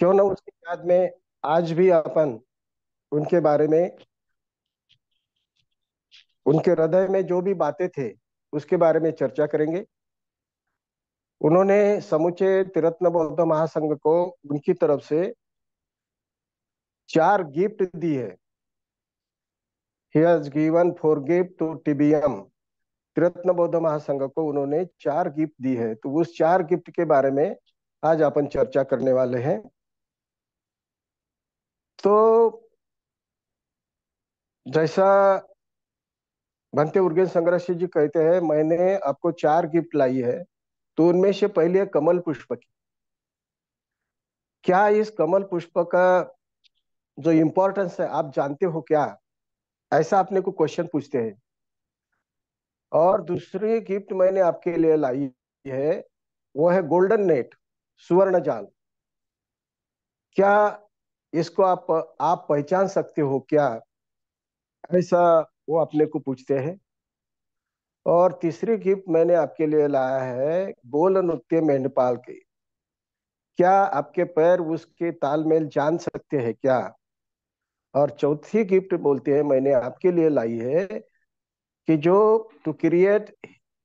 क्यों ना उसकी याद में आज भी अपन उनके बारे में उनके हृदय में जो भी बातें थे उसके बारे में चर्चा करेंगे उन्होंने समुचे तिरत्न बौद्ध महासंघ को उनकी तरफ से चार गिफ्ट दी है has given four gift to TBM Triratna Bauddha Mahasangha को उन्होंने चार गिफ्ट दी है तो उस चार गिफ्ट के बारे में आज अपन चर्चा करने वाले हैं तो जैसा भंते उर्गेन संघर्ष जी कहते हैं मैंने आपको चार गिफ्ट लाई है तो उनमें से पहले कमल पुष्प की क्या इस कमल पुष्प का जो इम्पोर्टेंस है आप जानते हो क्या ऐसा आपने को क्वेश्चन पूछते हैं और दूसरी गिफ्ट मैंने आपके लिए लाई है वो है गोल्डन नेट सुवर्ण जाल क्या इसको आप आप पहचान सकते हो क्या ऐसा वो अपने को पूछते हैं और तीसरी गिफ्ट मैंने आपके लिए लाया है गोल नृत्य मेंढपाल के क्या आपके पैर उसके तालमेल जान सकते हैं क्या और चौथी गिफ्ट बोलते हैं मैंने आपके लिए लाई है कि जो to create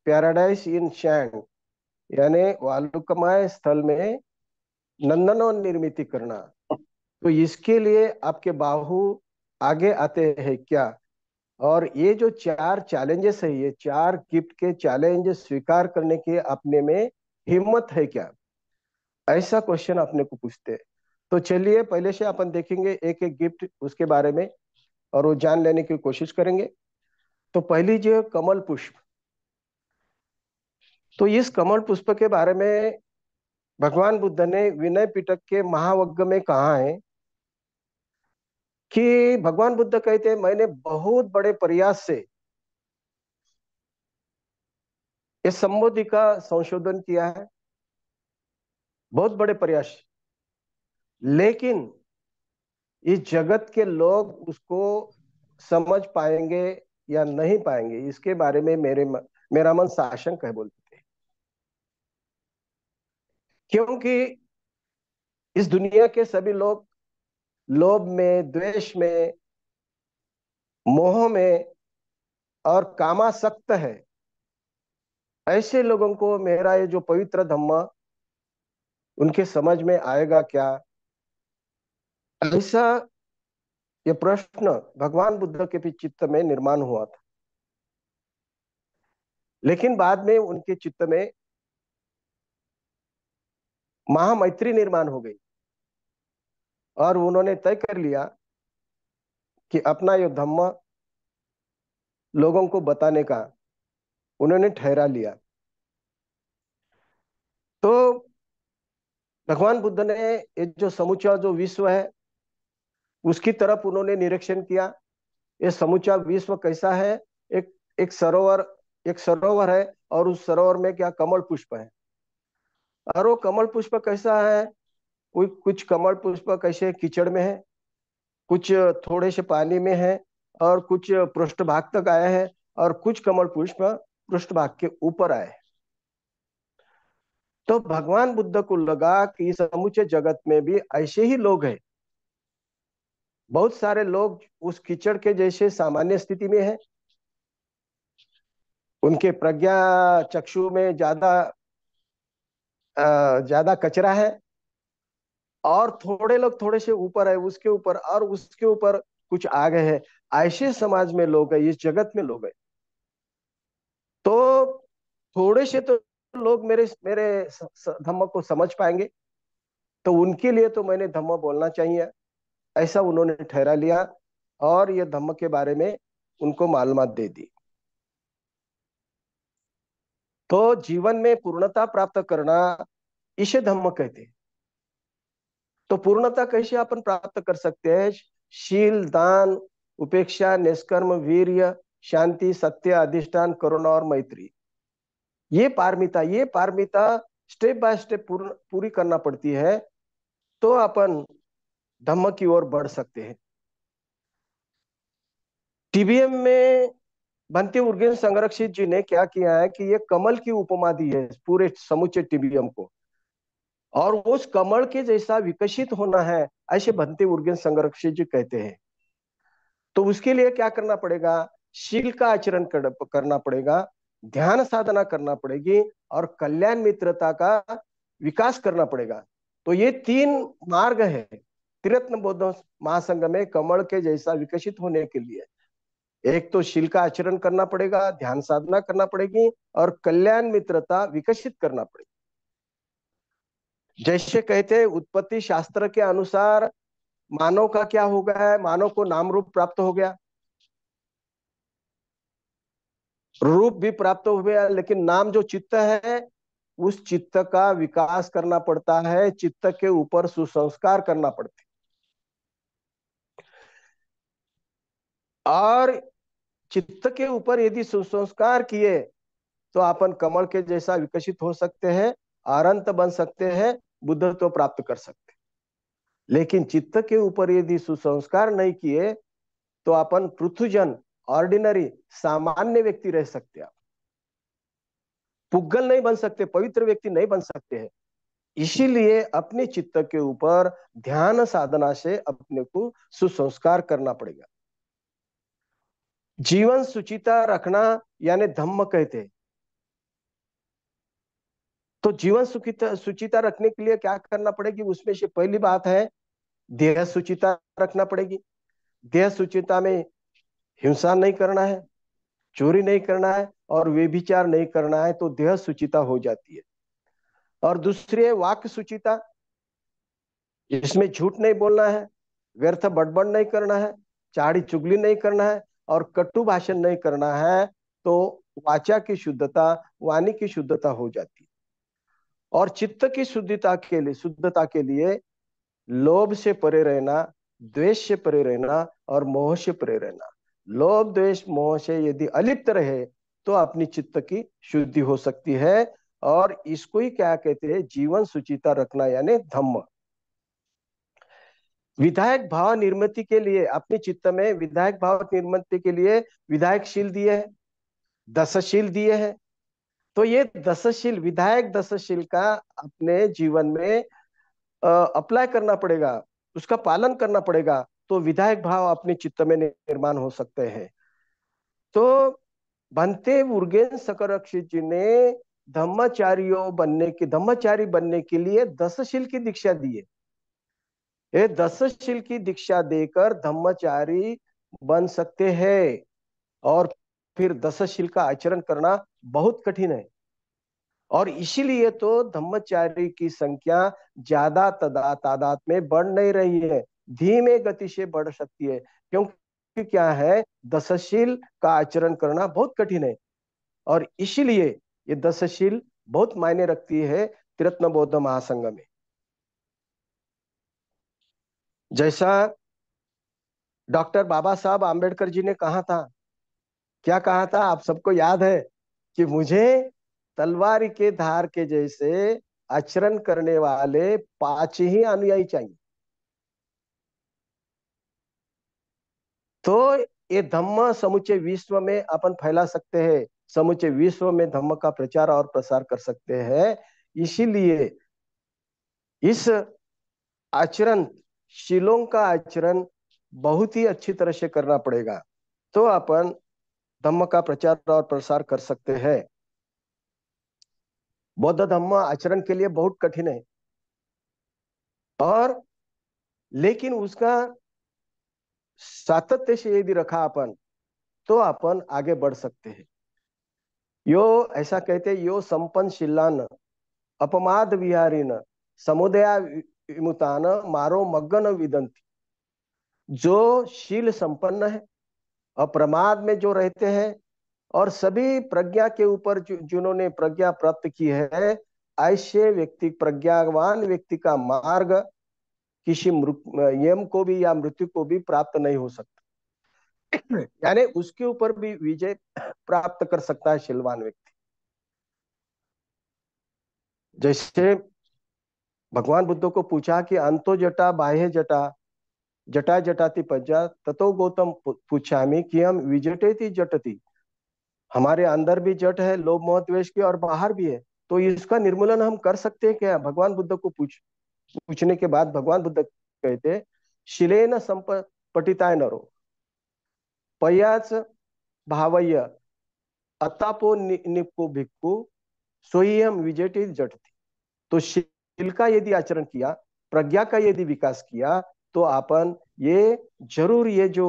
paradise in sand यानी वालुकमाय स्थल में नंदनों निर्मित करना तो इसके लिए आपके बाहु आगे आते हैं क्या और ये जो चार चैलेंजेस है ये चार गिफ्ट के चैलेंज स्वीकार करने के अपने में हिम्मत है क्या ऐसा क्वेश्चन अपने को पूछते तो चलिए पहले से अपन देखेंगे एक एक गिफ्ट उसके बारे में और वो जान लेने की कोशिश करेंगे तो पहली जो कमल पुष्प तो इस कमल पुष्प के बारे में भगवान बुद्ध ने विनय पिटक के महावज्ञ में कहा है कि भगवान बुद्ध कहते मैंने बहुत बड़े प्रयास से इस संबोधि का संशोधन किया है बहुत बड़े प्रयास लेकिन इस जगत के लोग उसको समझ पाएंगे या नहीं पाएंगे इसके बारे में मेरे मेरा मन साशंक है बोलते थे क्योंकि इस दुनिया के सभी लोग लोभ में द्वेष में मोह में और कामासक्त है ऐसे लोगों को मेरा ये जो पवित्र धम्म उनके समझ में आएगा क्या ऐसा ये प्रश्न भगवान बुद्ध के भी चित्त में निर्माण हुआ था लेकिन बाद में उनके चित्त में महामैत्री निर्माण हो गई और उन्होंने तय कर लिया कि अपना यह धम्म लोगों को बताने का उन्होंने ठहरा लिया तो भगवान बुद्ध ने ये जो समुचा जो विश्व है उसकी तरफ उन्होंने निरीक्षण किया ये समुचा विश्व कैसा है एक एक सरोवर एक सरोवर है और उस सरोवर में क्या कमल पुष्प है और वो कमल पुष्प कैसा है कुछ कमल पुष्प कैसे कीचड़ में है कुछ थोड़े से पानी में है और कुछ पृष्ठ भाग तक आया है और कुछ कमल पुष्प पृष्ठ भाग के ऊपर आए तो भगवान बुद्ध को लगा कि समूचे जगत में भी ऐसे ही लोग हैं बहुत सारे लोग उस कीचड़ के जैसे सामान्य स्थिति में है उनके प्रज्ञा चक्षु में ज्यादा ज्यादा कचरा है और थोड़े लोग थोड़े से ऊपर है उसके ऊपर और उसके ऊपर कुछ आ गए है ऐसे समाज में लोग है इस जगत में लोग है तो थोड़े से तो लोग मेरे मेरे धम्म को समझ पाएंगे तो उनके लिए तो मैंने धम्म बोलना चाहिए ऐसा उन्होंने ठहरा लिया और ये धम्म के बारे में उनको मालूम दे दी तो जीवन में पूर्णता प्राप्त करना इसे धम्म कहते हैं तो पूर्णता कशी अपन प्राप्त कर सकते हैं शील दान उपेक्षा निष्कर्म वीर शांति सत्य अधिष्ठान करुणा और मैत्री ये पारमिता ये पारमिता स्टेप बाय स्टेप पूर्ण पूरी करना पड़ती है तो अपन धम्म की ओर बढ़ सकते हैं टीबीएम में भंती उर्गेन संरक्षित जी ने क्या किया है कि ये कमल की उपमा दी है पूरे समुचे टीबीएम को और उस कमल के जैसा विकसित होना है ऐसे भंते उर्गेन संरक्षित जी कहते हैं तो उसके लिए क्या करना पड़ेगा शील का आचरण कर, करना पड़ेगा ध्यान साधना करना पड़ेगी और कल्याण मित्रता का विकास करना पड़ेगा तो ये तीन मार्ग है त्रिरत्न बौद्ध महासंघ में कमल के जैसा विकसित होने के लिए एक तो शील का आचरण करना पड़ेगा ध्यान साधना करना पड़ेगी और कल्याण मित्रता विकसित करना पड़ेगी जैसे कहते उत्पत्ति शास्त्र के अनुसार मानव का क्या हो गया है मानव को नाम रूप प्राप्त हो गया रूप भी प्राप्त हो गया लेकिन नाम जो चित्त है उस चित्त का विकास करना पड़ता है चित्त के ऊपर सुसंस्कार करना है और चित्त के ऊपर यदि सुसंस्कार किए तो अपन कमल के जैसा विकसित हो सकते हैं आरंत बन सकते हैं बुद्धत्व प्राप्त कर सकते लेकिन चित्त के ऊपर यदि सुसंस्कार नहीं किए तो अपन पृथ्वीजन ऑर्डिनरी सामान्य व्यक्ति रह सकते आप पुगल नहीं बन सकते पवित्र व्यक्ति नहीं बन सकते हैं इसीलिए अपने चित्त के ऊपर ध्यान साधना से अपने को सुसंस्कार करना पड़ेगा जीवन सुचिता रखना यानी धम्म कहते हैं तो जीवन सुचिता रखने के लिए क्या करना पड़ेगी उसमें से पहली बात है देह सुचिता रखना पड़ेगी देह सुचिता में हिंसा नहीं करना है चोरी नहीं करना है और वे विचार नहीं करना है तो देह सुचिता हो जाती है और दूसरी है वाक्य सुचिता जिसमें झूठ नहीं बोलना है व्यर्थ बड़बड़ नहीं करना है चाड़ी चुगली नहीं करना है और कट्टु भाषण नहीं करना है तो वाचा की शुद्धता वाणी की शुद्धता हो जाती है और चित्त की शुद्धता के लिए शुद्धता के लिए लोभ से परे रहना द्वेष से परे रहना और मोह से परे रहना लोभ द्वेष मोह से यदि अलिप्त रहे तो अपनी चित्त की शुद्धि हो सकती है और इसको ही क्या कहते हैं जीवन सुचिता रखना यानी धम्म विधायक भाव निर्मित के लिए अपने चित्त में विधायक भाव निर्मित के लिए विधायक शील दिए है दशशील दिए है तो ये दशशील विधायक दशशील का अपने जीवन में अप्लाई करना पड़ेगा उसका पालन करना पड़ेगा तो विधायक भाव अपने चित्त में निर्माण हो सकते हैं तो बनते उर्गेन सकरक्षित जी ने धम्मचारियों बनने के धम्मचारी बनने के लिए दशशील की दीक्षा दी है ये दशशील की दीक्षा देकर धम्मचारी बन सकते हैं और फिर दशशील का आचरण करना बहुत कठिन है और इसीलिए तो धम्मचारी की संख्या ज्यादा तादाद में बढ़ नहीं रही है धीमे गति से बढ़ सकती है क्योंकि क्या है दसशील का आचरण करना बहुत कठिन है और इसीलिए ये दशशील बहुत मायने रखती है तिरत्न बौद्ध महासंघ में जैसा डॉक्टर बाबा साहब आंबेडकर जी ने कहा था क्या कहा था आप सबको याद है कि मुझे तलवार के धार के जैसे आचरण करने वाले पांच ही अनुयायी चाहिए तो ये धम्म समुचे विश्व में अपन फैला सकते हैं समुचे विश्व में धम्म का प्रचार और प्रसार कर सकते हैं इसीलिए इस आचरण शिलोंग का आचरण बहुत ही अच्छी तरह से करना पड़ेगा तो अपन धम्म का प्रचार और प्रसार कर सकते हैं बौद्ध धम्म आचरण के लिए बहुत कठिन है और लेकिन उसका सातत्य से यदि रखा अपन तो अपन आगे बढ़ सकते हैं यो ऐसा कहते यो संपन्न शिलान अपमाद विहारी न समुदया विमुतान मारो मग्गन विदंती जो शील संपन्न है अप्रमाद में जो रहते हैं और सभी प्रज्ञा के ऊपर जिन्होंने प्रज्ञा प्राप्त की है ऐसे व्यक्ति प्रज्ञावान व्यक्ति का मार्ग किसी यम को भी या मृत्यु को भी प्राप्त नहीं हो सकता यानी उसके ऊपर भी विजय प्राप्त कर सकता है शिलवान व्यक्ति जैसे भगवान बुद्ध को पूछा कि अंतो जटा बाह्य जटा जटा जटाती पज्जा ततो गौतम पूछा कि हम विजटे थी जटती हमारे अंदर भी जट है लोभ मोह द्वेष की और बाहर भी है तो इसका निर्मूलन हम कर सकते हैं क्या भगवान बुद्ध को पूछ पूछने के बाद भगवान बुद्ध कहते शिले न संपटिता नरो पयाच भावय अतापो नि, निपको भिक्को सोई हम विजेटित जटती तो शिल का यदि आचरण किया प्रज्ञा का यदि विकास किया तो आपण ये जरूर ये जो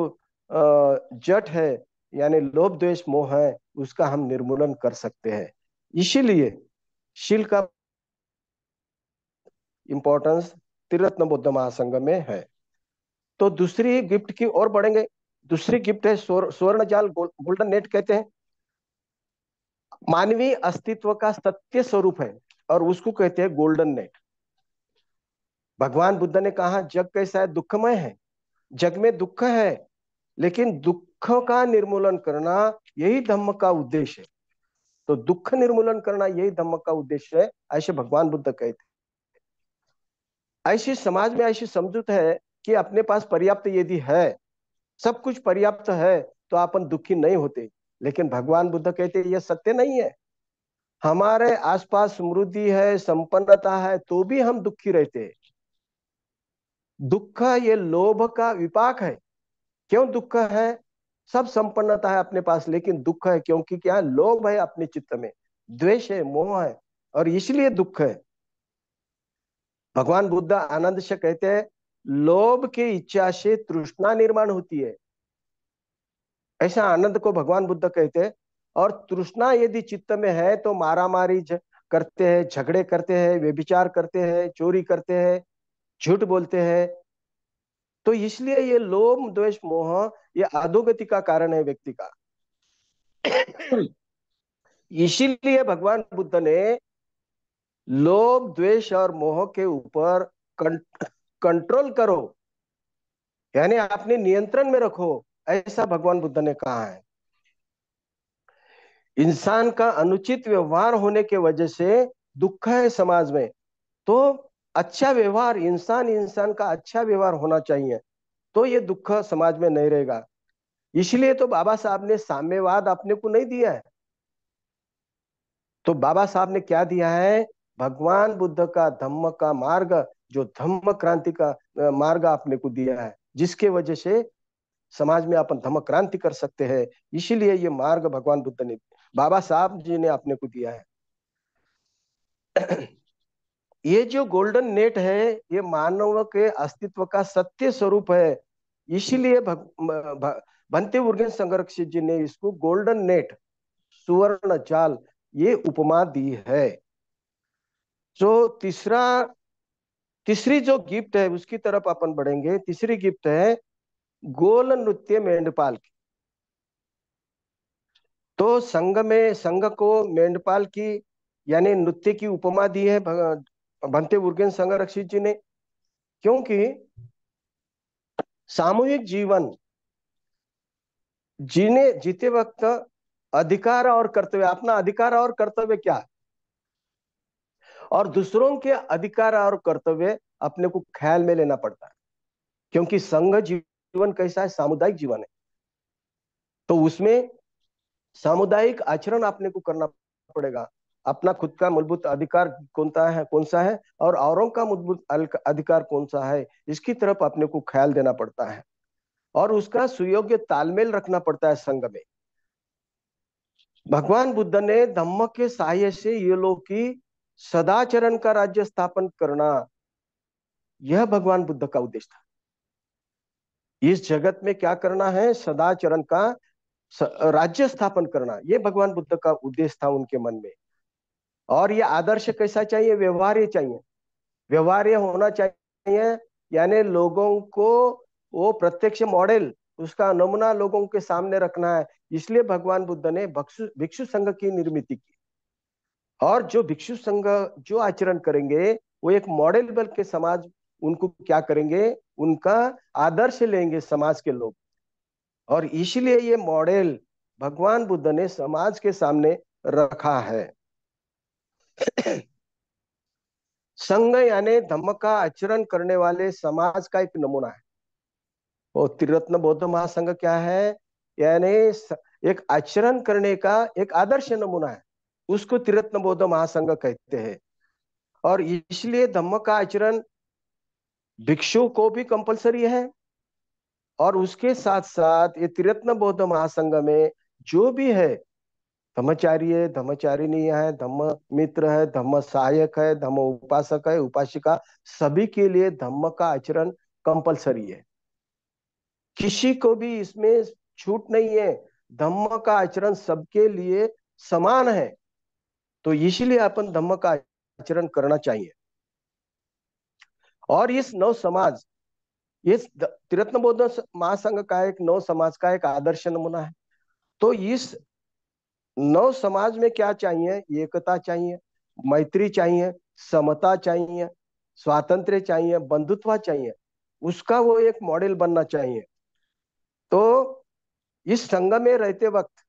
जट है यानी लोभ द्वेष मोह है उसका हम निर्मूलन कर सकते हैं इसीलिए शील का इंपॉर्टेंस त्रिरत्न बुद्ध महासंघ में है तो दूसरी गिफ्ट की ओर बढ़ेंगे दूसरी गिफ्ट है स्वर्ण जाल गोल्डन नेट कहते हैं मानवीय अस्तित्व का सत्य स्वरूप है और उसको कहते हैं गोल्डन नेट भगवान बुद्ध ने कहा जग कैसा है दुखमय है जग में दुख है लेकिन दुख का निर्मूलन करना यही धम्म का उद्देश्य है तो दुख निर्मूलन करना यही धम्म का उद्देश्य है ऐसे भगवान बुद्ध कहे थे समाज में ऐसी समझूत है कि अपने पास पर्याप्त यदि है सब कुछ पर्याप्त है तो अपन दुखी नहीं होते लेकिन भगवान बुद्ध कहते यह सत्य नहीं है हमारे आसपास समृद्धि है संपन्नता है तो भी हम दुखी रहते हैं दुख ये लोभ का विपाक है क्यों दुख है सब संपन्नता है अपने पास लेकिन दुख है क्योंकि क्या लोभ है अपने चित्त में द्वेष है मोह है और इसलिए दुख है भगवान बुद्ध आनंद से कहते हैं लोभ की इच्छा से तृष्णा निर्माण होती है ऐसा आनंद को भगवान बुद्ध कहते हैं और तृष्णा यदि चित्त में है तो मारा मारी करते हैं झगड़े करते हैं व्यभिचार करते हैं चोरी करते हैं झूठ बोलते हैं तो इसलिए ये लोभ द्वेष मोह ये अधोगति का कारण है व्यक्ति का इसीलिए भगवान बुद्ध ने लोभ द्वेष और मोह के ऊपर कंट्रोल करो यानी आपने नियंत्रण में रखो ऐसा भगवान बुद्ध ने कहा है इंसान का अनुचित व्यवहार होने के वजह से दुख है समाज में तो अच्छा व्यवहार इंसान इंसान का अच्छा व्यवहार होना चाहिए तो ये दुख समाज में नहीं रहेगा इसलिए तो बाबा साहब ने साम्यवाद अपने को नहीं दिया है तो बाबा साहब ने क्या दिया है भगवान बुद्ध का धम्म का मार्ग जो धम्म क्रांति का मार्ग आपने को दिया है जिसके वजह से समाज में अपन धम्म क्रांति कर सकते हैं इसीलिए ये मार्ग भगवान बुद्ध ने बाबा साहब जी ने आपने को दिया है ये जो गोल्डन नेट है ये मानव के अस्तित्व का सत्य स्वरूप है इसीलिए भंते मुर्गेन संरक्षित जी ने इसको गोल्डन नेट सुवर्ण जाल ये उपमा दी है जो तीसरा तीसरी जो गिफ्ट है उसकी तरफ अपन बढ़ेंगे तीसरी गिफ्ट है गोल नृत्य मेंढपाल की तो संघ में संघ को मेंढपाल की यानी नृत्य की उपमा दी है भंते बुर्गेन संग रक्षित जी ने क्योंकि सामूहिक जीवन जीने जीते वक्त अधिकार और कर्तव्य अपना अधिकार और कर्तव्य क्या है और दूसरों के अधिकार और कर्तव्य अपने को ख्याल में लेना पड़ता है क्योंकि संघ जीवन कैसा है सामुदायिक जीवन है तो उसमें सामुदायिक आचरण अपने को करना पड़ेगा अपना खुद का मूलभूत अधिकार कौन सा है कौन सा है और औरों का मूलभूत अधिकार कौन सा है इसकी तरफ अपने को ख्याल देना पड़ता है और उसका सुयोग्य तालमेल रखना पड़ता है संघ में भगवान बुद्ध ने धम्म के सहाय से ये लोग की सदाचरण का राज्य स्थापन करना यह भगवान बुद्ध का उद्देश्य था इस जगत में क्या करना है सदाचरण का राज्य स्थापन करना यह भगवान बुद्ध का उद्देश्य था उनके मन में और ये आदर्श कैसा चाहिए व्यवहार्य चाहिए व्यवहार्य होना चाहिए यानी लोगों को वो प्रत्यक्ष मॉडल उसका नमूना लोगों के सामने रखना है इसलिए भगवान बुद्ध ने भिक्षु संघ की निर्मित की और जो भिक्षु संघ जो आचरण करेंगे वो एक मॉडल बल के समाज उनको क्या करेंगे उनका आदर्श लेंगे समाज के लोग और इसलिए ये मॉडल भगवान बुद्ध ने समाज के सामने रखा है संघ यानी धम्म का आचरण करने वाले समाज का एक नमूना है और त्रिरत्न बौद्ध महासंघ क्या है यानी एक आचरण करने का एक आदर्श नमूना है उसको त्रिरत्न बौद्ध महासंघ कहते हैं और इसलिए धम्म का आचरण भिक्षु को भी कंपलसरी है और उसके साथ साथ ये त्रिरत्न बौद्ध महासंघ में जो भी है धम्मचारी है धम्मचारिणी है धम्म मित्र है धम्म सहायक है धम्म उपासक है उपासिका सभी के लिए धम्म का आचरण कंपलसरी है किसी को भी इसमें छूट नहीं है धम्म का आचरण सबके लिए समान है तो इसलिए अपन धम्म का आचरण करना चाहिए और इस नव समाज इस तिरत्न बौद्ध महासंघ का एक नव समाज का एक आदर्श नमूना है तो इस नौ समाज में क्या चाहिए एकता चाहिए मैत्री चाहिए समता चाहिए स्वातंत्र चाहिए बंधुत्व चाहिए उसका वो एक मॉडल बनना चाहिए तो इस संघ में रहते वक्त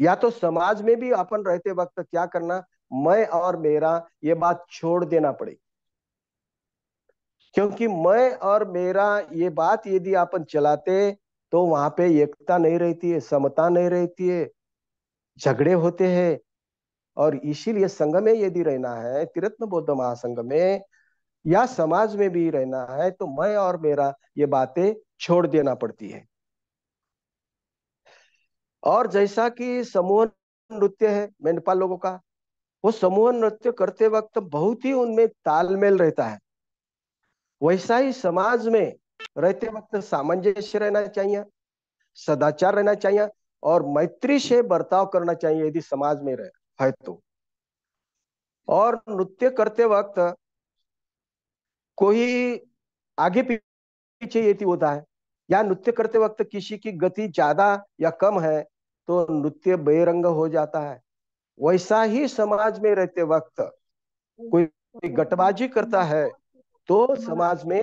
या तो समाज में भी अपन रहते वक्त क्या करना मैं और मेरा ये बात छोड़ देना पड़ेगी क्योंकि मैं और मेरा ये बात यदि अपन चलाते तो वहां पे एकता नहीं रहती है समता नहीं रहती है झगड़े होते हैं और इसीलिए संघ में यदि रहना है तिरत्न बौद्ध महासंघ में या समाज में भी रहना है तो मैं और मेरा ये बातें छोड़ देना पड़ती है और जैसा कि समूह नृत्य है मेंढपाल लोगों का वो समूह नृत्य करते वक्त बहुत ही उनमें तालमेल रहता है वैसा ही समाज में रहते वक्त सामंजस्य रहना चाहिए सदाचार रहना चाहिए और मैत्री से बर्ताव करना चाहिए यदि समाज में रहे है तो और नृत्य करते वक्त कोई आगे पीछे यदि होता है या नृत्य करते वक्त किसी की गति ज्यादा या कम है तो नृत्य बेरंग हो जाता है वैसा ही समाज में रहते वक्त कोई गटबाजी करता है तो समाज में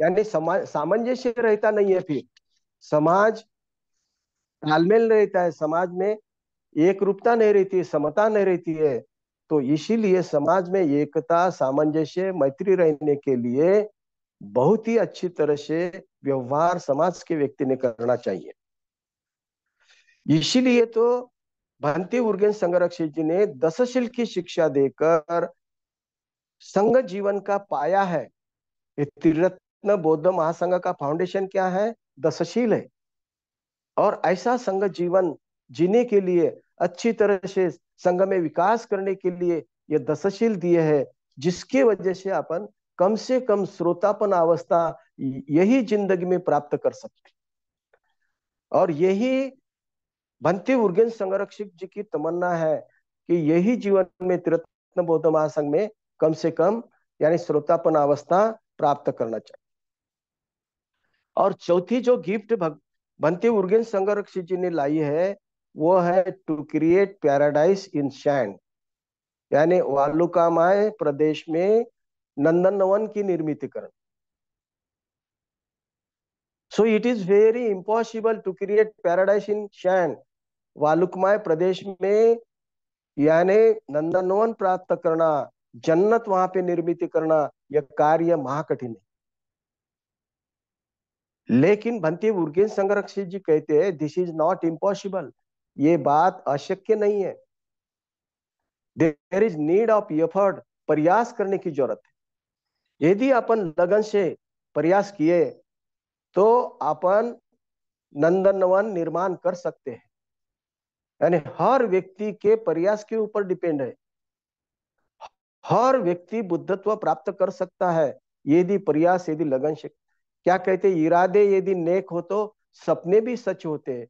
यानी समाज सामंजस्य रहता नहीं है फिर समाज तालमेल नहीं रहता है समाज में एक रूपता नहीं रहती है समता नहीं रहती है तो इसीलिए समाज में एकता सामंजस्य मैत्री रहने के लिए बहुत ही अच्छी तरह से व्यवहार समाज के व्यक्ति ने करना चाहिए इसीलिए तो भंती उर्गेन संगरक्षित जी ने दसशील की शिक्षा देकर संघ जीवन का पाया है त्रिरत्न बौद्ध महासंघ का फाउंडेशन क्या है दसशील है और ऐसा संघ जीवन जीने के लिए अच्छी तरह से संघ में विकास करने के लिए ये दशशील दिए है जिसके वजह से अपन कम से कम श्रोतापन अवस्था यही जिंदगी में प्राप्त कर सकते और यही भंती उर्गेन संरक्षक जी की तमन्ना है कि यही जीवन में तिरत्न बौद्ध महासंघ में कम से कम यानी श्रोतापन अवस्था प्राप्त करना चाहिए और चौथी जो गिफ्ट भग, भंती उर्गेन संघरक्षी जी ने लाई है वो है to create paradise in sand यानी वालुकामाय प्रदेश में नंदनवन की निर्मित करण so it is very impossible to create paradise in sand वालुकमाय प्रदेश में यानी नंदनवन प्राप्त करना जन्नत वहां पे निर्मित करना यह कार्य महाकठिन है लेकिन भंती उर्गेन संरक्षित जी कहते हैं दिस इज नॉट इम्पॉसिबल ये बात अशक्य नहीं है there is need of effort प्रयास करने की जरूरत है यदि अपन लगन से प्रयास किए तो अपन नंदनवन निर्माण कर सकते हैं यानी हर व्यक्ति के प्रयास के ऊपर डिपेंड है हर व्यक्ति बुद्धत्व प्राप्त कर सकता है यदि प्रयास यदि लगन से क्या कहते हैं इरादे यदि नेक हो तो सपने भी सच होते हैं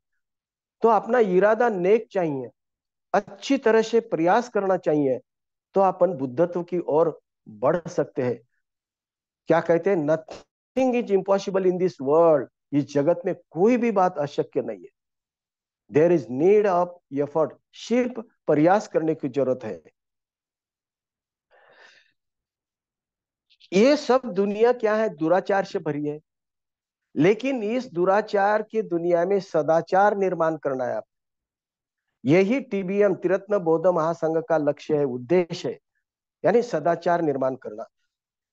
तो अपना इरादा नेक चाहिए अच्छी तरह से प्रयास करना चाहिए तो अपन बुद्धत्व की ओर बढ़ सकते हैं क्या कहते हैं nothing is impossible in this world इस जगत में कोई भी बात अशक्य नहीं है there is need of effort सिर्फ प्रयास करने की जरूरत है ये सब दुनिया क्या है दुराचार से भरी है लेकिन इस दुराचार की दुनिया में सदाचार निर्माण करना है आप यही टीबीएम तिरत्न बौद्ध महासंघ का लक्ष्य है उद्देश्य है यानी सदाचार निर्माण करना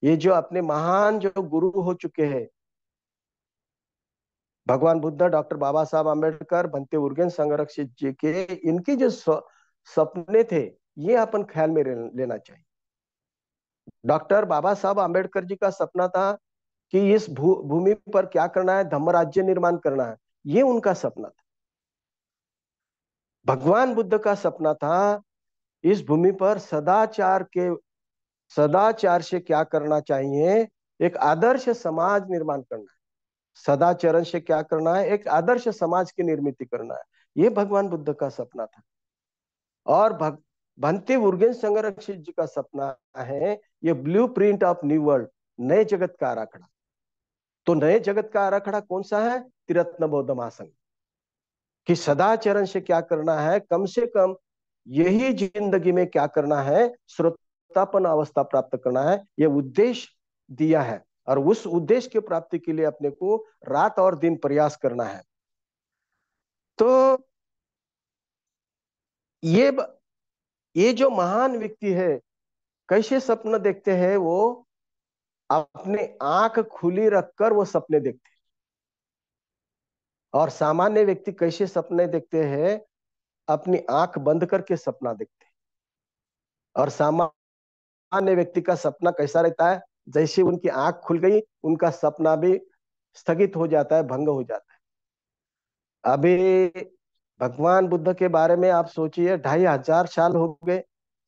ये जो अपने महान जो गुरु हो चुके हैं भगवान बुद्ध डॉक्टर बाबा साहब आम्बेडकर भंते उर्गेन संघरक्षित जी के इनके जो सपने थे ये अपन ख्याल में लेना चाहिए डॉक्टर बाबा साहब आम्बेडकर जी का सपना था कि इस भूमि पर क्या करना है धम्म राज्य निर्माण करना है ये उनका सपना था भगवान बुद्ध का सपना था इस भूमि पर सदाचार के सदाचार से क्या करना चाहिए एक आदर्श समाज निर्माण करना है सदाचरण से क्या करना है एक आदर्श समाज की निर्मित करना है ये भगवान बुद्ध का सपना था और भग, भंती उर्गेन संरक्षित जी का सपना है ये blueprint of new world नए जगत का आराखड़ा तो नए जगत का आराखड़ा कौन सा है तिरत्न बौद्धमासन कि सदाचरण से क्या करना है कम से कम यही जिंदगी में क्या करना है श्रोतापन अवस्था प्राप्त करना है यह उद्देश्य दिया है और उस उद्देश्य की प्राप्ति के लिए अपने को रात और दिन प्रयास करना है तो ये ये जो महान व्यक्ति है कैसे सपना देखते हैं वो अपने आंख खुली रखकर वो सपने देखते और सामान्य व्यक्ति कैसे सपने देखते हैं अपनी आंख बंद करके सपना देखते और सामान्य व्यक्ति का सपना कैसा रहता है जैसे उनकी आंख खुल गई उनका सपना भी स्थगित हो जाता है भंग हो जाता है अभी भगवान बुद्ध के बारे में आप सोचिए ढाई हजार साल हो गए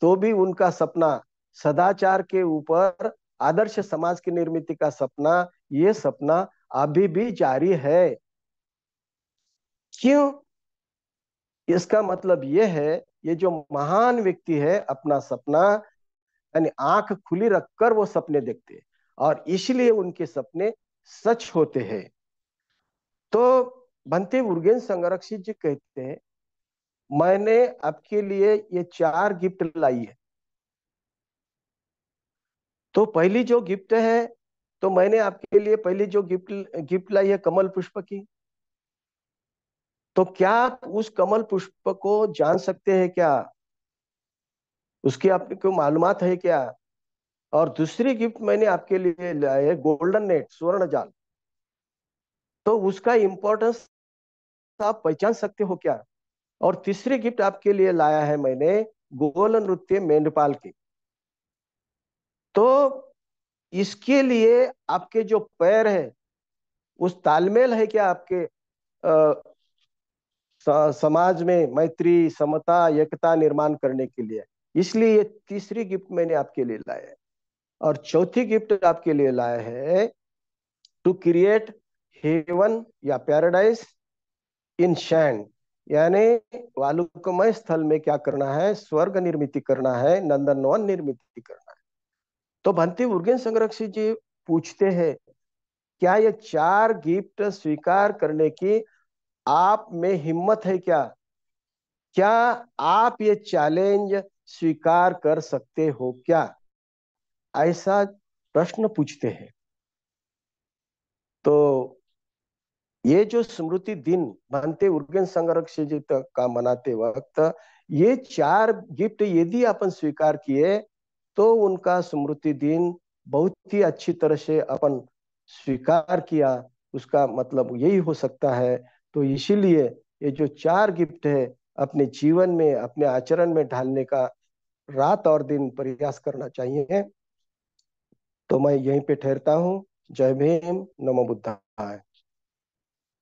तो भी उनका सपना सदाचार के ऊपर आदर्श समाज की निर्मित का सपना ये सपना अभी भी जारी है क्यों इसका मतलब ये है ये जो महान व्यक्ति है अपना सपना यानी आंख खुली रखकर वो सपने देखते और इसलिए उनके सपने सच होते हैं तो भंते उर्गेन संरक्षित जी कहते हैं मैंने आपके लिए ये चार गिफ्ट लाई है तो पहली जो गिफ्ट है तो मैंने आपके लिए पहली जो गिफ्ट गिफ्ट लाई है कमल पुष्प की तो क्या आप उस कमल पुष्प को जान सकते हैं क्या उसकी आपको मालूम है क्या और दूसरी गिफ्ट मैंने आपके लिए लाया है गोल्डन नेट स्वर्ण जाल तो उसका इंपॉर्टेंस आप पहचान सकते हो क्या और तीसरी गिफ्ट आपके लिए लाया है मैंने गोल नृत्य मेंढपाल की तो इसके लिए आपके जो पैर है उस तालमेल है क्या आपके आ, समाज में मैत्री समता एकता निर्माण करने के लिए इसलिए ये तीसरी गिफ्ट मैंने आपके लिए लाया है और चौथी गिफ्ट आपके लिए लाया है टू क्रिएट हेवन या पैराडाइज इन शैंड यानी वालुकमय स्थल में क्या करना है स्वर्ग निर्मित करना है नंदनवन निर्मित करना तो भंती उर्गेन संरक्षित जी पूछते हैं क्या ये चार गिफ्ट स्वीकार करने की आप में हिम्मत है क्या क्या आप ये चैलेंज स्वीकार कर सकते हो क्या ऐसा प्रश्न पूछते हैं तो ये जो स्मृति दिन भंते उर्गेन संरक्षक जी का मनाते वक्त ये चार गिफ्ट यदि अपन स्वीकार किए तो उनका स्मृति दिन बहुत ही अच्छी तरह से अपन स्वीकार किया उसका मतलब यही हो सकता है तो इसीलिए ये जो चार गिफ्ट है अपने जीवन में अपने आचरण में ढालने का रात और दिन प्रयास करना चाहिए तो मैं यहीं पे ठहरता हूँ जय भीम नमो बुद्धाय